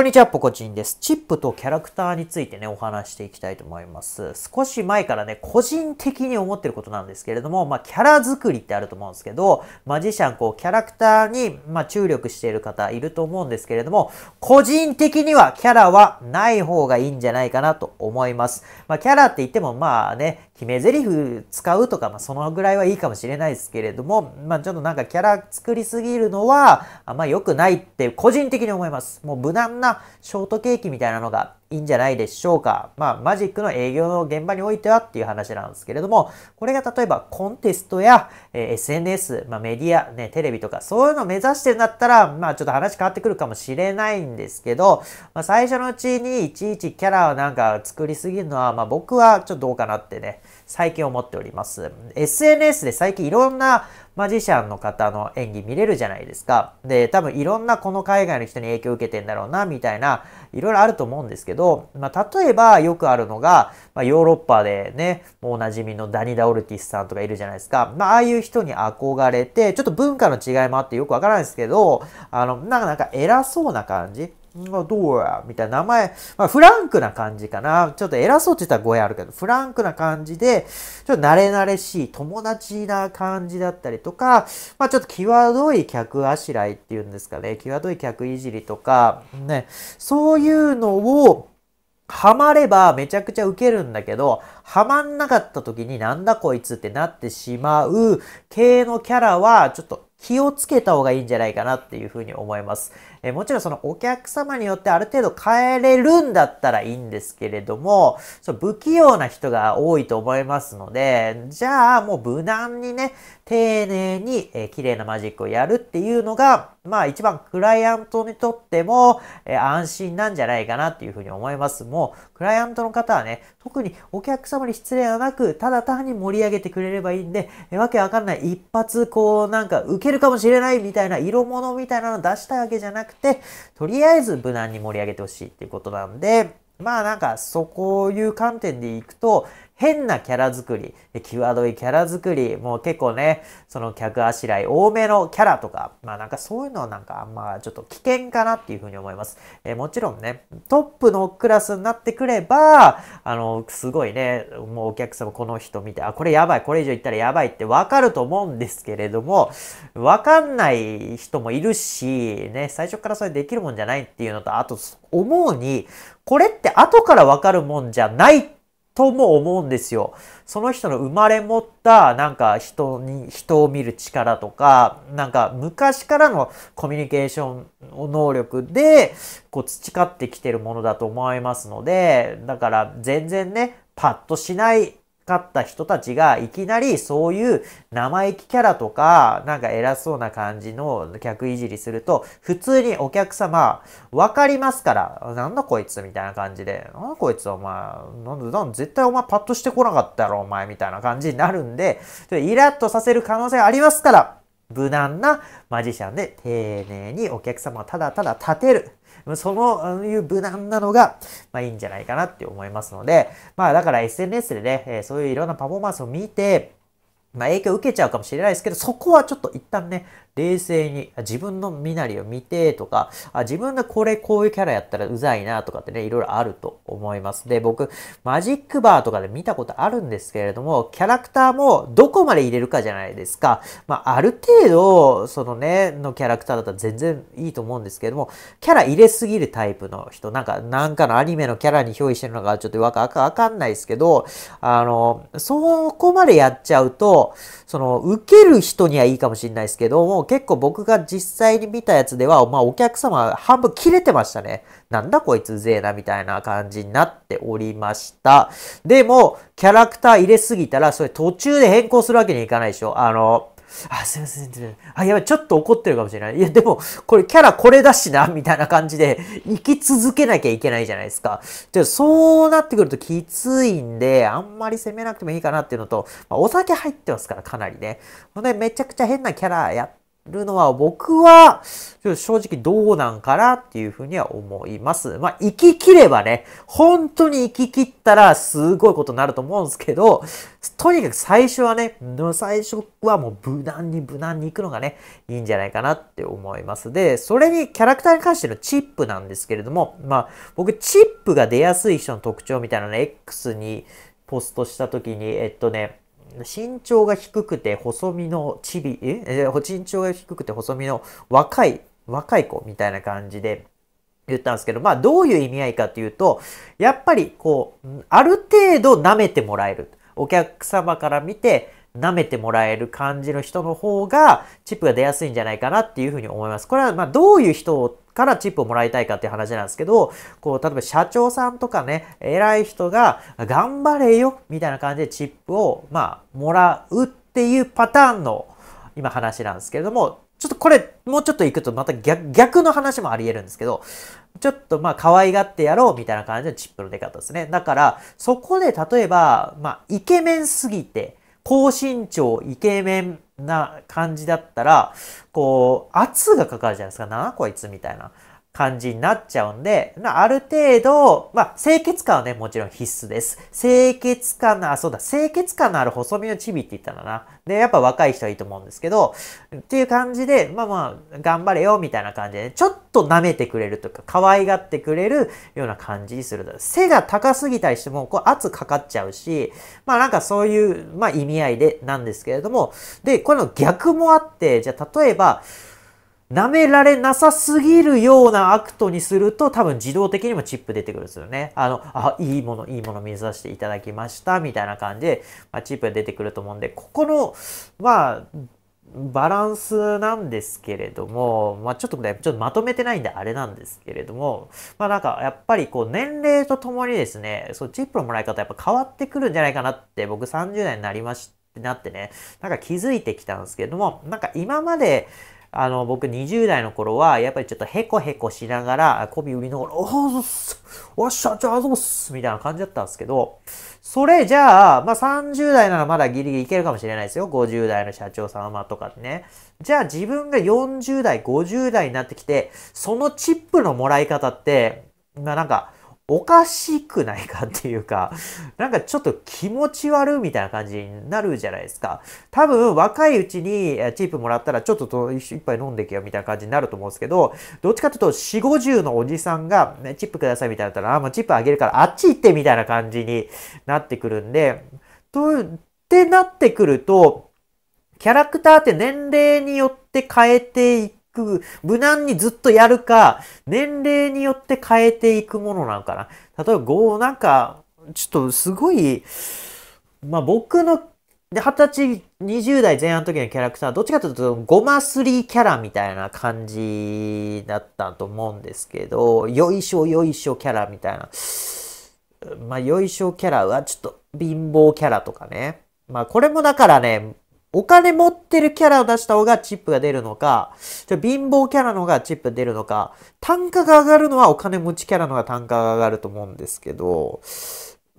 こんにちは、ポコチンです。チップとキャラクターについてね、お話していきたいと思います。少し前からね、個人的に思ってることなんですけれども、まあ、キャラ作りってあると思うんですけど、マジシャン、こう、キャラクターに、まあ、注力している方いると思うんですけれども、個人的にはキャラはない方がいいんじゃないかなと思います。まあ、キャラって言っても、まあね、決め台詞使うとか、まあ、そのぐらいはいいかもしれないですけれども、まあ、ちょっとなんかキャラ作りすぎるのは、あんま良くないって個人的に思います。もう無難なショートケーキみたいなのがいいんじゃないでしょうか。まあ、マジックの営業の現場においてはっていう話なんですけれども、これが例えばコンテストや、え SNS、まあ、メディア、ね、テレビとか、そういうのを目指してるんだったら、まあ、ちょっと話変わってくるかもしれないんですけど、まあ、最初のうちにいちいちキャラをなんか作りすぎるのは、まあ、僕はちょっとどうかなってね、最近思っております。SNS で最近いろんなマジシャンの方の演技見れるじゃないですか。で、多分いろんなこの海外の人に影響を受けてんだろうな、みたいな、いろいろあると思うんですけど、ど、まあ、例えばよくあるのが、まあ、ヨーロッパでね、もうおなじみのダニダ・オルティスさんとかいるじゃないですか。まあ、ああいう人に憧れて、ちょっと文化の違いもあってよくわからないですけど、あの、なんか偉そうな感じ。まあ、どうやみたいな名前、まあ、フランクな感じかな。ちょっと偉そうって言ったら語弊あるけど、フランクな感じで、ちょっと慣れ慣れしい、友達な感じだったりとか、まあ、ちょっと際どい客あしらいっていうんですかね、際どい客いじりとか、ね、そういうのを、ハマればめちゃくちゃウケるんだけど、ハマんなかった時になんだこいつってなってしまう系のキャラは、ちょっと気をつけた方がいいんじゃないかなっていうふうに思います。えもちろんそのお客様によってある程度変えれるんだったらいいんですけれども、そ不器用な人が多いと思いますので、じゃあもう無難にね、丁寧に、え綺麗なマジックをやるっていうのが、まあ一番クライアントにとっても、え安心なんじゃないかなっていうふうに思います。もう、クライアントの方はね、特にお客様に失礼はなく、ただ単に盛り上げてくれればいいんで、えわけわかんない一発こうなんか受けるかもしれないみたいな色物みたいなの出したいわけじゃなくくて、とりあえず無難に盛り上げてほしいっていうことなんで、まあなんか、そういう観点でいくと、変なキャラ作り、際どいキャラ作り、もう結構ね、その客あしらい多めのキャラとか、まあなんかそういうのはなんかあんまちょっと危険かなっていうふうに思います。えー、もちろんね、トップのクラスになってくれば、あの、すごいね、もうお客様この人見て、あ、これやばい、これ以上行ったらやばいってわかると思うんですけれども、わかんない人もいるし、ね、最初からそれできるもんじゃないっていうのと、あと、思うに、これって後からわかるもんじゃないってとも思うんですよ。その人の生まれ持ったなんか人に、人を見る力とか、なんか昔からのコミュニケーション能力でこう培ってきてるものだと思いますので、だから全然ね、パッとしないかった人たちがいきなりそういう生意気キャラとか、なんか偉そうな感じの客いじりすると、普通にお客様、わかりますから、なんだこいつみたいな感じで、なんだこいつお前、なんだ、絶対お前パッとしてこなかったろお前みたいな感じになるんで、イラッとさせる可能性ありますから、無難なマジシャンで丁寧にお客様をただただ立てる。その、いう無難なのが、まあいいんじゃないかなって思いますので、まあだから SNS でね、そういういろんなパフォーマンスを見て、まあ、影響受けちゃうかもしれないですけど、そこはちょっと一旦ね、冷静に自分の身なりを見てとか、あ自分がこれこういうキャラやったらうざいなとかってね、いろいろあると思います。で、僕、マジックバーとかで見たことあるんですけれども、キャラクターもどこまで入れるかじゃないですか。まあ、ある程度、そのね、のキャラクターだったら全然いいと思うんですけれども、キャラ入れすぎるタイプの人、なんか、なんかのアニメのキャラに憑依してるのがちょっとわかわかんないですけど、あの、そこまでやっちゃうと、その、受ける人にはいいかもしれないですけども、結構僕が実際に見たやつでは、まあお客様半分切れてましたね。なんだこいつぜえな、みたいな感じになっておりました。でも、キャラクター入れすぎたら、それ途中で変更するわけにいかないでしょ。あの、あ、すいません、あ、やばい、ちょっと怒ってるかもしれない。いや、でも、これキャラこれだしな、みたいな感じで、生き続けなきゃいけないじゃないですか。で、そうなってくるときついんで、あんまり攻めなくてもいいかなっていうのと、まあ、お酒入ってますから、かなりね。ほんで、めちゃくちゃ変なキャラやっるのは僕は正直どうなんかなっていうふうには思います。まあ、生き切ればね、本当に生き切ったらすごいことになると思うんですけど、とにかく最初はね、最初はもう無難に無難に行くのがね、いいんじゃないかなって思います。で、それにキャラクターに関してのチップなんですけれども、まあ、僕チップが出やすい人の特徴みたいなのね、X にポストした時に、えっとね、身長が低くて細身のチビ、え身長が低くて細身の若い、若い子みたいな感じで言ったんですけど、まあどういう意味合いかというと、やっぱりこう、ある程度舐めてもらえる。お客様から見て、舐めてもらえる感じの人の方がチップが出やすいんじゃないかなっていうふうに思います。これはまどういう人からチップをもらいたいかっていう話なんですけど、こう、例えば社長さんとかね、偉い人が、頑張れよみたいな感じでチップを、まあ、もらうっていうパターンの、今話なんですけれども、ちょっとこれ、もうちょっと行くとまた逆の話もあり得るんですけど、ちょっとまあ可愛がってやろうみたいな感じのチップの出方ですね。だから、そこで例えば、まあイケメンすぎて、高身長イケメンな感じだったら、こう、圧がかかるじゃないですか。7個はいつみたいな。感じになっちゃうんで、ある程度、まあ、清潔感はね、もちろん必須です。清潔感の、あ、そうだ、清潔感のある細身のチビって言ったらな。で、やっぱ若い人はいいと思うんですけど、っていう感じで、まあまあ、頑張れよ、みたいな感じで、ね、ちょっと舐めてくれるとか、可愛がってくれるような感じにする背が高すぎたりしても、こう、圧かかっちゃうし、まあなんかそういう、まあ意味合いで、なんですけれども、で、この逆もあって、じゃあ例えば、舐められなさすぎるようなアクトにすると多分自動的にもチップ出てくるんですよね。あの、あ、いいもの、いいもの見させていただきました、みたいな感じで、まあ、チップ出てくると思うんで、ここの、まあ、バランスなんですけれども、まあ、ちょっとね、ちょっとまとめてないんであれなんですけれども、まあなんかやっぱりこう年齢とともにですね、そうチップのもらい方やっぱ変わってくるんじゃないかなって僕30代になりまして、なってね、なんか気づいてきたんですけれども、なんか今まで、あの、僕20代の頃は、やっぱりちょっとヘコヘコしながら、媚び売りのがら、おっす、おっしゃ、じゃあぞす、みたいな感じだったんですけど、それじゃあ、まあ、30代ならまだギリギリいけるかもしれないですよ。50代の社長様とかね。じゃあ自分が40代、50代になってきて、そのチップのもらい方って、まあ、なんか、おかしくないかっていうか、なんかちょっと気持ち悪いみたいな感じになるじゃないですか。多分若いうちにチープもらったらちょっと一杯飲んでけよみたいな感じになると思うんですけど、どっちかというと4、50のおじさんが、ね、チップくださいみたいなったら、あ、もうチップあげるからあっち行ってみたいな感じになってくるんで、と、ってなってくると、キャラクターって年齢によって変えていくく、無難にずっとやるか、年齢によって変えていくものなのかな。例えば5、なんか、ちょっとすごい、まあ僕ので、二十歳、20代前半の時のキャラクターは、どっちかというと、ゴマリーキャラみたいな感じだったと思うんですけど、よいしょよいしょキャラみたいな。まあ、よいしょキャラは、ちょっと貧乏キャラとかね。まあ、これもだからね、お金持ってるキャラを出した方がチップが出るのか、貧乏キャラの方がチップ出るのか、単価が上がるのはお金持ちキャラの方が単価が上がると思うんですけど、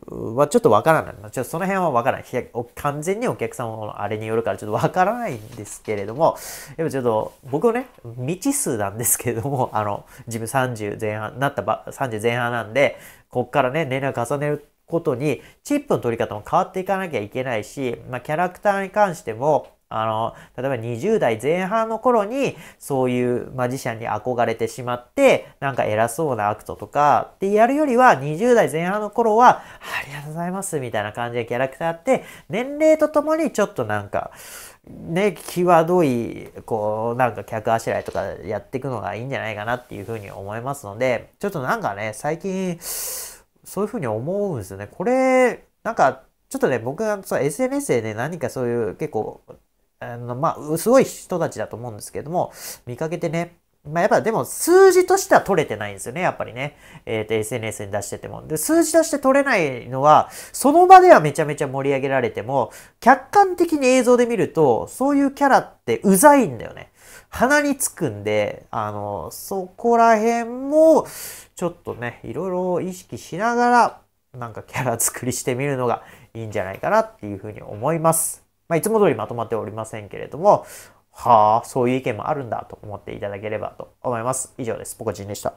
はちょっとわからない。ちょっとその辺はわからない。完全にお客様のあれによるからちょっとわからないんですけれども、でもちょっと僕のね、未知数なんですけれども、あの、自分30前半、なったば、30前半なんで、こっからね、年齢重ねることに、チップの取り方も変わっていかなきゃいけないし、まあ、キャラクターに関しても、あの、例えば20代前半の頃に、そういうマジシャンに憧れてしまって、なんか偉そうなアクトとか、ってやるよりは、20代前半の頃は、ありがとうございます、みたいな感じでキャラクターって、年齢とともにちょっとなんか、ね、際どい、こう、なんか客あしらいとかやっていくのがいいんじゃないかなっていうふうに思いますので、ちょっとなんかね、最近、そういうふうに思うんですよね。これ、なんか、ちょっとね、僕が SNS でね、何かそういう結構、あの、まあ、すごい人たちだと思うんですけども、見かけてね、まあ、やっぱでも数字としては取れてないんですよね、やっぱりね。えっ、ー、と、SNS に出してても。で、数字として取れないのは、その場ではめちゃめちゃ盛り上げられても、客観的に映像で見ると、そういうキャラってうざいんだよね。鼻につくんで、あの、そこら辺も、ちょっとね、いろいろ意識しながら、なんかキャラ作りしてみるのがいいんじゃないかなっていうふうに思います。まあ、いつも通りまとまっておりませんけれども、はあ、そういう意見もあるんだと思っていただければと思います。以上です。ポコチンでした。